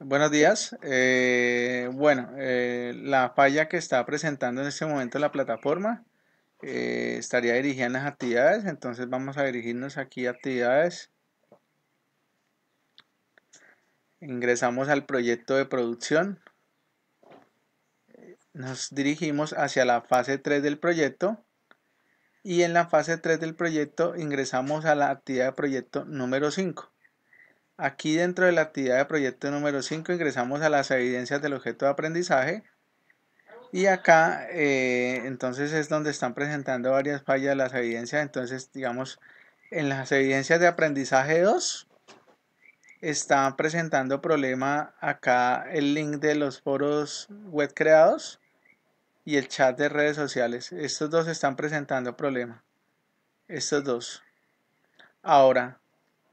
Buenos días. Eh, bueno, eh, la falla que está presentando en este momento la plataforma eh, estaría dirigida a las actividades, entonces vamos a dirigirnos aquí a actividades. Ingresamos al proyecto de producción. Nos dirigimos hacia la fase 3 del proyecto y en la fase 3 del proyecto ingresamos a la actividad de proyecto número 5. Aquí dentro de la actividad de proyecto número 5 ingresamos a las evidencias del objeto de aprendizaje y acá eh, entonces es donde están presentando varias fallas las evidencias. Entonces digamos en las evidencias de aprendizaje 2 están presentando problema acá el link de los foros web creados y el chat de redes sociales. Estos dos están presentando problema. Estos dos. Ahora,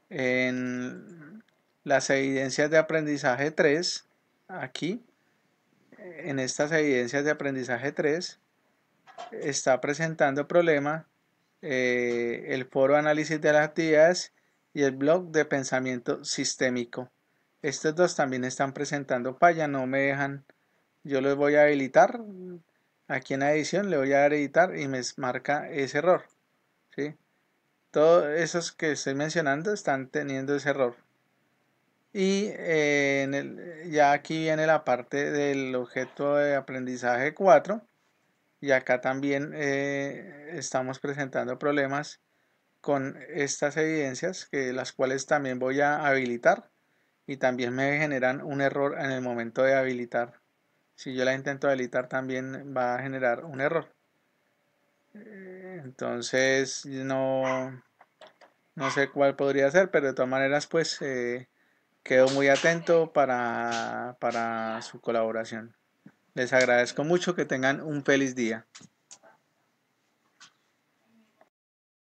en las evidencias de aprendizaje 3, aquí, en estas evidencias de aprendizaje 3, está presentando problema eh, el foro análisis de las actividades y el blog de pensamiento sistémico. Estos dos también están presentando falla no me dejan. Yo los voy a habilitar. Aquí en la edición le voy a dar editar y me marca ese error. ¿sí? todos esos que estoy mencionando están teniendo ese error. Y eh, ya aquí viene la parte del objeto de aprendizaje 4. Y acá también eh, estamos presentando problemas con estas evidencias, que las cuales también voy a habilitar. Y también me generan un error en el momento de habilitar. Si yo la intento habilitar también va a generar un error. Entonces, no, no sé cuál podría ser, pero de todas maneras, pues eh, quedo muy atento para, para su colaboración. Les agradezco mucho que tengan un feliz día.